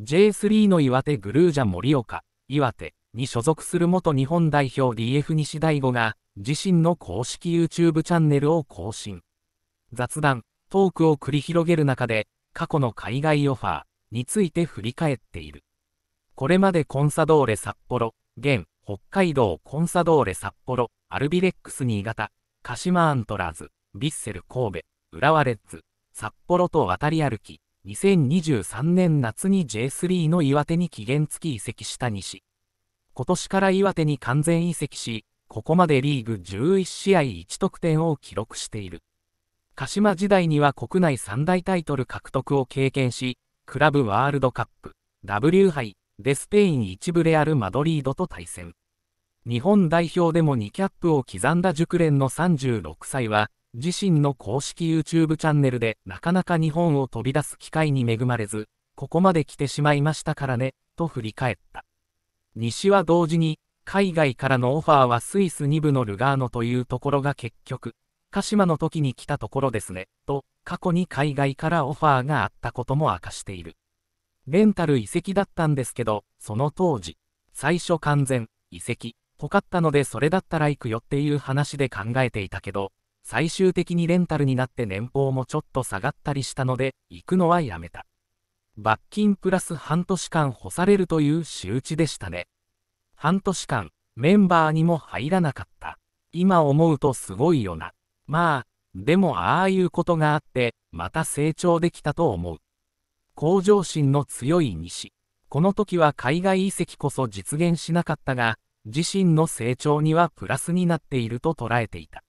J3 の岩手グルージャ盛岡、岩手に所属する元日本代表 DF 西大吾が、自身の公式 YouTube チャンネルを更新。雑談、トークを繰り広げる中で、過去の海外オファーについて振り返っている。これまでコンサドーレ札幌、現、北海道コンサドーレ札幌、アルビレックス新潟、鹿島アントラーズ、ヴィッセル神戸、浦和レッズ、札幌と渡り歩き、2023年夏に J3 の岩手に期限付き移籍した西。今年から岩手に完全移籍し、ここまでリーグ11試合1得点を記録している。鹿島時代には国内3大タイトル獲得を経験し、クラブワールドカップ、W 杯でスペイン1部レアル・マドリードと対戦。日本代表でも2キャップを刻んだ熟練の36歳は、自身の公式 YouTube チャンネルでなかなか日本を飛び出す機会に恵まれず、ここまで来てしまいましたからね、と振り返った。西は同時に、海外からのオファーはスイス2部のルガーノというところが結局、鹿島の時に来たところですね、と、過去に海外からオファーがあったことも明かしている。レンタル移籍だったんですけど、その当時、最初完全、移籍、ぽかったのでそれだったら行くよっていう話で考えていたけど、最終的にレンタルになって年俸もちょっと下がったりしたので、行くのはやめた。罰金プラス半年間干されるという仕打ちでしたね。半年間、メンバーにも入らなかった。今思うとすごいよな。まあ、でもああいうことがあって、また成長できたと思う。向上心の強い西。この時は海外移籍こそ実現しなかったが、自身の成長にはプラスになっていると捉えていた。